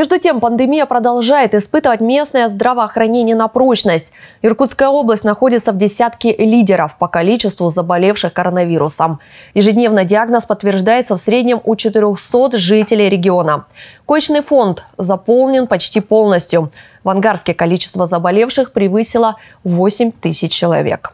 Между тем, пандемия продолжает испытывать местное здравоохранение на прочность. Иркутская область находится в десятке лидеров по количеству заболевших коронавирусом. Ежедневно диагноз подтверждается в среднем у 400 жителей региона. Кочный фонд заполнен почти полностью. В Ангарске количество заболевших превысило 8 тысяч человек.